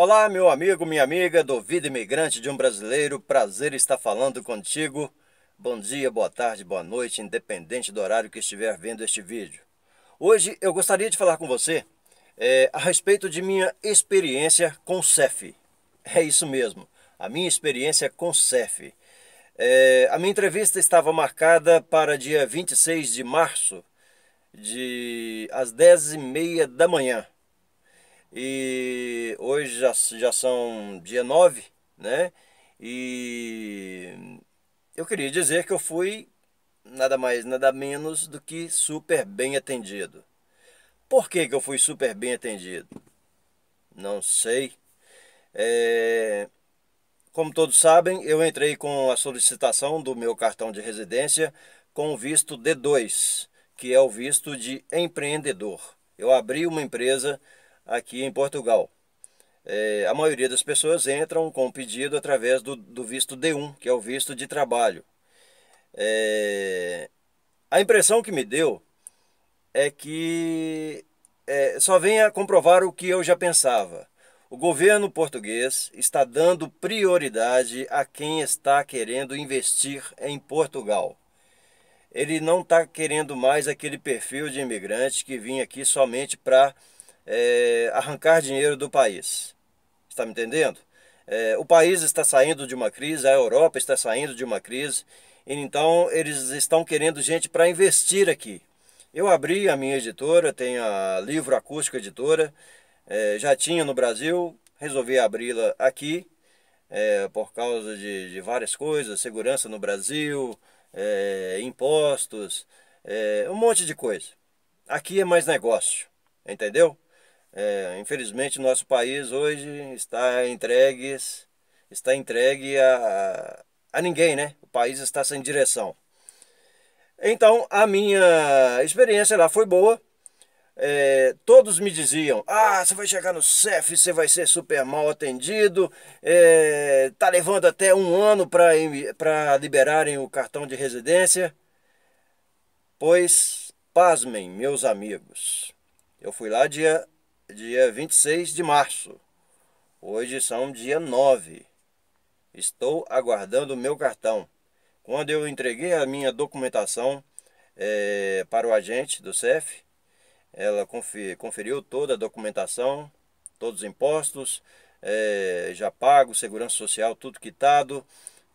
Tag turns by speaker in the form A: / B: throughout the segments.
A: Olá, meu amigo, minha amiga do Vida Imigrante de um Brasileiro, prazer estar falando contigo. Bom dia, boa tarde, boa noite, independente do horário que estiver vendo este vídeo. Hoje eu gostaria de falar com você é, a respeito de minha experiência com CEF. É isso mesmo, a minha experiência com CEF. É, a minha entrevista estava marcada para dia 26 de março, de às 10h30 da manhã. E hoje já, já são dia 9, né? E eu queria dizer que eu fui nada mais, nada menos do que super bem atendido. Por que, que eu fui super bem atendido? Não sei. É... Como todos sabem, eu entrei com a solicitação do meu cartão de residência com o visto D2, que é o visto de empreendedor. Eu abri uma empresa aqui em Portugal. É, a maioria das pessoas entram com o pedido através do, do, visto D1, que é o visto de trabalho. É, a impressão que me deu é que é, só vem a comprovar o que eu já pensava. O governo português está dando prioridade a quem está querendo investir em Portugal. Ele não está querendo mais aquele perfil de imigrante que vinha aqui somente para é, arrancar dinheiro do país. Está me entendendo? É, o país está saindo de uma crise, a Europa está saindo de uma crise, então eles estão querendo gente para investir aqui. Eu abri a minha editora, tenho a Livro Acústico Editora, é, já tinha no Brasil, resolvi abri-la aqui é, por causa de, de, várias coisas, segurança no Brasil, é, impostos, é, um monte de coisa. Aqui é mais negócio, entendeu? É, infelizmente nosso país hoje está entregues, está entregue a, a ninguém, né? O país está sem direção. Então a minha experiência lá foi boa. É, todos me diziam, ah, você vai chegar no CEF, você vai ser super mal atendido, é, tá levando até um ano para liberarem o cartão de residência. Pois, pasmem, meus amigos, eu fui lá dia dia 26 de março. Hoje são dia 9. Estou aguardando o meu cartão. Quando eu entreguei a minha documentação é, para o agente do CEF, ela conferiu toda a documentação, todos os impostos, é, já pago, segurança social, tudo quitado,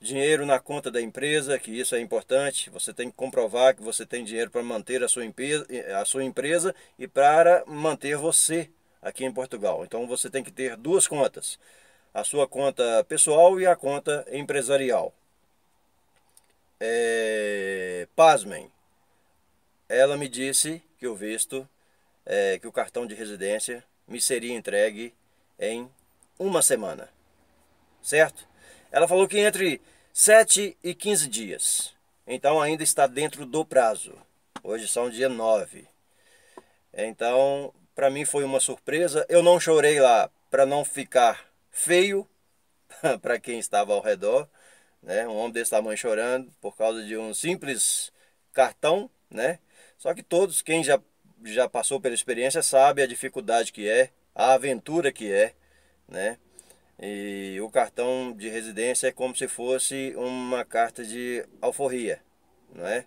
A: dinheiro na conta da empresa, que isso é importante, você tem que comprovar que você tem dinheiro para manter a sua, empresa, a sua empresa e para manter você aqui em Portugal. Então você tem que ter duas contas, a sua conta pessoal e a conta empresarial. É, pasmem, ela me disse que o visto, é, que o cartão de residência me seria entregue em uma semana, certo? Ela falou que entre 7 e 15 dias, então ainda está dentro do prazo. Hoje são dia 9. Então para mim foi uma surpresa. Eu não chorei lá para não ficar feio para quem estava ao redor. Né? Um homem desse tamanho chorando por causa de um simples cartão. Né? Só que todos, quem já, já passou pela experiência, sabe a dificuldade que é, a aventura que é. Né? E o cartão de residência é como se fosse uma carta de alforria. Não é?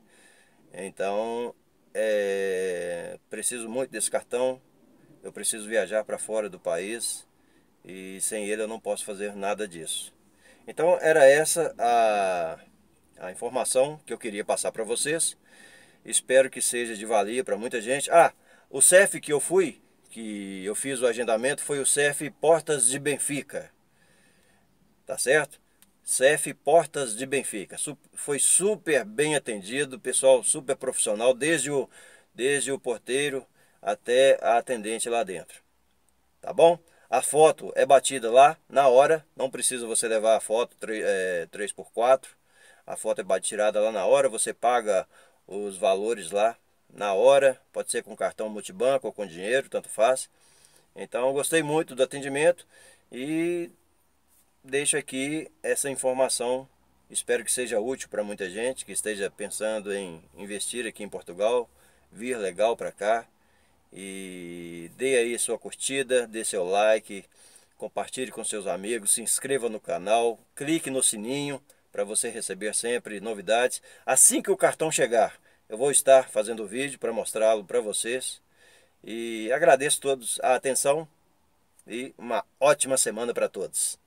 A: Então, é, preciso muito desse cartão, eu preciso viajar para fora do país e sem ele eu não posso fazer nada disso. Então era essa a, a informação que eu queria passar para vocês. Espero que seja de valia para muita gente. Ah, o CEF que eu fui, que eu fiz o agendamento, foi o CEF Portas de Benfica. Tá certo? CEF Portas de Benfica. Foi super bem atendido, pessoal super profissional, desde o, desde o porteiro até a atendente lá dentro. Tá bom? A foto é batida lá na hora, não precisa você levar a foto 3, é, 3x4. A foto é tirada lá na hora, você paga os valores lá na hora, pode ser com cartão multibanco ou com dinheiro, tanto faz. Então gostei muito do atendimento e deixo aqui essa informação. Espero que seja útil para muita gente que esteja pensando em investir aqui em Portugal, vir legal para cá e dê aí sua curtida, dê seu like, compartilhe com seus amigos, se inscreva no canal, clique no sininho para você receber sempre novidades. Assim que o cartão chegar, eu vou estar fazendo o vídeo para mostrá-lo para vocês. E agradeço todos a atenção e uma ótima semana para todos.